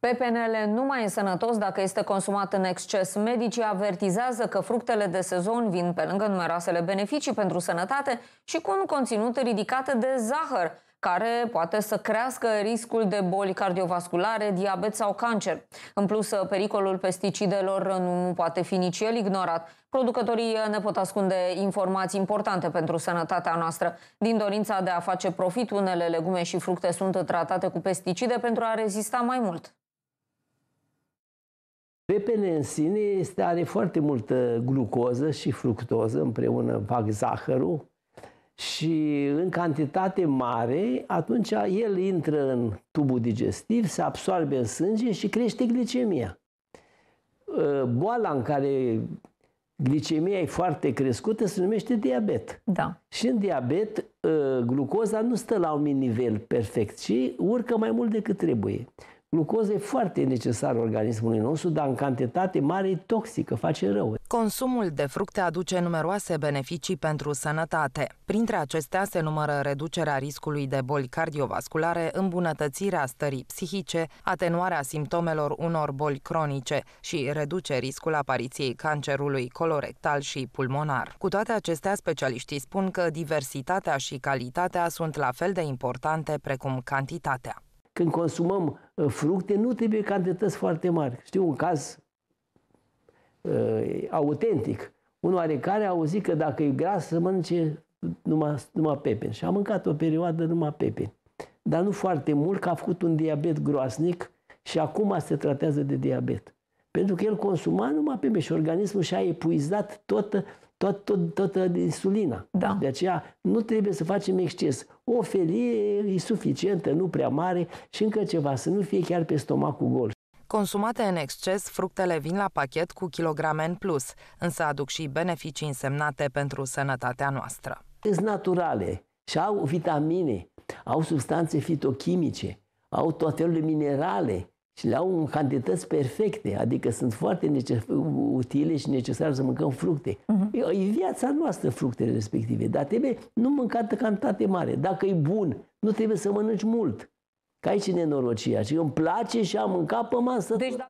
PPNL nu mai e sănătos dacă este consumat în exces. Medicii avertizează că fructele de sezon vin pe lângă numeroasele beneficii pentru sănătate și cu un conținut ridicat de zahăr, care poate să crească riscul de boli cardiovasculare, diabet sau cancer. În plus, pericolul pesticidelor nu poate fi nici el ignorat. Producătorii ne pot ascunde informații importante pentru sănătatea noastră. Din dorința de a face profit, unele legume și fructe sunt tratate cu pesticide pentru a rezista mai mult. Pepene în sine este, are foarte multă glucoză și fructoză, împreună fac zahărul, și în cantitate mare, atunci el intră în tubul digestiv, se absorbe în sânge și crește glicemia. Ă, boala în care glicemia e foarte crescută se numește diabet. Da. Și în diabet, ă, glucoza nu stă la un nivel perfect, ci urcă mai mult decât trebuie. Glucoza e foarte necesară organismului nostru, dar în cantitate mare e toxică, face rău. Consumul de fructe aduce numeroase beneficii pentru sănătate. Printre acestea se numără reducerea riscului de boli cardiovasculare, îmbunătățirea stării psihice, atenuarea simptomelor unor boli cronice și reduce riscul apariției cancerului colorectal și pulmonar. Cu toate acestea, specialiștii spun că diversitatea și calitatea sunt la fel de importante precum cantitatea când consumăm uh, fructe, nu trebuie cantități foarte mari. Știu un caz uh, autentic. Unul are care a auzit că dacă e gras să mănânce numai, numai pepeni. Și a mâncat o perioadă numai pepeni. Dar nu foarte mult, că a făcut un diabet groasnic și acum se tratează de diabet. Pentru că el consuma numai pe și organismul și-a epuizat toată, toată, toată, toată insulina. Da. De aceea nu trebuie să facem exces. O felie e suficientă, nu prea mare și încă ceva, să nu fie chiar pe stomacul gol. Consumate în exces, fructele vin la pachet cu kilograme în plus, însă aduc și beneficii însemnate pentru sănătatea noastră. Sunt naturale și au vitamine, au substanțe fitochimice, au toate minerale, și le au în cantități perfecte, adică sunt foarte utile și necesare să mâncăm fructe. Uh-huh. E viața noastră fructele respective, dar trebuie nu mâncată cantitate mare. Dacă e bun, nu trebuie să mănânci mult. Ca aici e nenorocia. Și îmi place și am mâncat pe masă. Deci, da-